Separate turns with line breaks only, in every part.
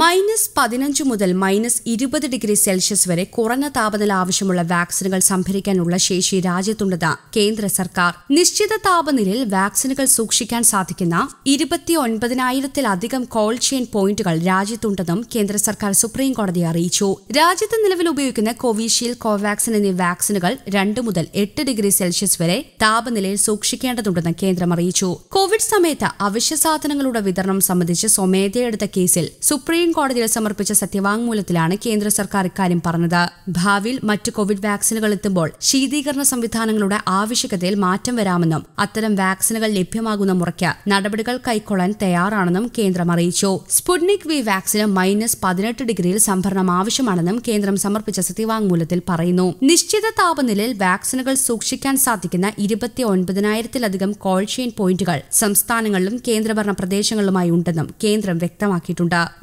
minus പതിനഞ്ച് മുതൽ minus ഇരുപത് ഡിഗ്രി സെൽഷ്യസ് വരെ കുറഞ്ഞ താപനില ആവശ്യമുള്ള വാക്സിനുകൾ സംഭരിക്കാനുള്ള ശേഷി രാജ്യത്തുണ്ടെന്ന് കേന്ദ്ര സർക്കാർ നിശ്ചിത താപനിലയിൽ വാക്സിനുകൾ സൂക്ഷിക്കാൻ സാധിക്കുന്ന ഇരുപത്തി ഒൻപതിനായിരത്തിലധികം കോൾഡ് ചെയിൻ പോയിന്റുകൾ രാജ്യത്തുണ്ടെന്നും കേന്ദ്ര സർക്കാർ സുപ്രീം കോടതിയെ അറിയിച്ചു രാജ്യത്ത് നിലവിൽ ഉപയോഗിക്കുന്ന കോവിഷീൽഡ് കോവാക്സിൻ എന്നീ വാക്സിനുകൾ രണ്ട് മുതൽ എട്ട് ഡിഗ്രി സെൽഷ്യസ് വരെ താപനിലയിൽ സൂക്ഷിക്കേണ്ടതുണ്ടെന്ന് കേന്ദ്രം അറിയിച്ചു കോവിഡ് സമയത്ത് അവശ്യ സാധനങ്ങളുടെ വിതരണം സംബന്ധിച്ച് സ്വമേധയെടുത്ത കേസിൽ സുപ്രീം സുപ്രീം കോടതിയിൽ സമർപ്പിച്ച സത്യവാങ്മൂലത്തിലാണ് കേന്ദ്ര സർക്കാർ ഇക്കാര്യം പറഞ്ഞത് ഭാവിയിൽ മറ്റ് കോവിഡ് വാക്സിനുകൾ എത്തുമ്പോൾ ശീതീകരണ സംവിധാനങ്ങളുടെ ആവശ്യകതയിൽ മാറ്റം വരാമെന്നും അത്തരം വാക്സിനുകൾ ലഭ്യമാകുന്ന മുറയ്ക്ക് നടപടികൾ കൈക്കൊള്ളാൻ തയ്യാറാണെന്നും കേന്ദ്രം അറിയിച്ചു സ്പുട്നിക് വി വാക്സിന് മൈനസ് പതിനെട്ട് ഡിഗ്രിയിൽ സംഭരണം ആവശ്യമാണെന്നും കേന്ദ്രം സമർപ്പിച്ച സത്യവാങ്മൂലത്തിൽ പറയുന്നു നിശ്ചിത താപനിലയിൽ വാക്സിനുകൾ സൂക്ഷിക്കാൻ സാധിക്കുന്ന ഇരുപത്തി ഒൻപതിനായിരത്തിലധികം കോൾഡ് ചെയിൻ പോയിന്റുകൾ സംസ്ഥാനങ്ങളിലും കേന്ദ്രഭരണ പ്രദേശങ്ങളിലുമായി ഉണ്ടെന്നും കേന്ദ്രം വ്യക്തമാക്കിയിട്ടുണ്ട്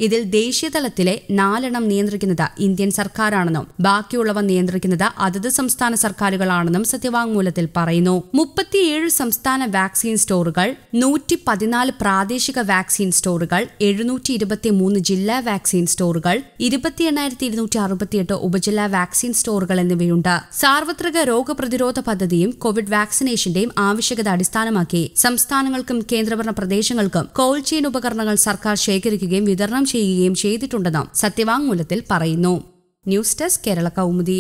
ഇതിൽ ദേശീയതലത്തിലെ നാലെണ്ണം നിയന്ത്രിക്കുന്നത് ഇന്ത്യൻ സർക്കാരാണെന്നും ബാക്കിയുള്ളവ നിയന്ത്രിക്കുന്നത് അതത് സംസ്ഥാന സർക്കാരുകളാണെന്നും സത്യവാങ്മൂലത്തിൽ പറയുന്നു മുപ്പത്തിയേഴ് സംസ്ഥാന വാക്സിൻ സ്റ്റോറുകൾ നൂറ്റി പതിനാല് പ്രാദേശിക വാക്സിൻ സ്റ്റോറുകൾ എഴുന്നൂറ്റി ഇരുപത്തി മൂന്ന് ജില്ലാ വാക്സിൻ സ്റ്റോറുകൾ ഇരുപത്തി എണ്ണായിരത്തി ഇരുന്നൂറ്റി അറുപത്തിയെട്ട് ഉപജില്ലാ വാക്സിൻ സ്റ്റോറുകൾ എന്നിവയുണ്ട് സാർവത്രിക രോഗപ്രതിരോധ പദ്ധതിയും കോവിഡ് വാക്സിനേഷന്റെയും ആവശ്യകത അടിസ്ഥാനമാക്കി സംസ്ഥാനങ്ങൾക്കും കേന്ദ്രഭരണ പ്രദേശങ്ങൾക്കും കോൾ ചെയിൻ ഉപകരണങ്ങൾ സർക്കാർ ശേഖരിക്കുകയും വിതരണം ചെയ്യുകയും ചെയ്യുകയും ചെയ്തിട്ടുണ്ടെന്നും സത്യവാങ്മൂലത്തിൽ പറയുന്നു ന്യൂസ് ഡെസ്ക് കേരള കൗമുദി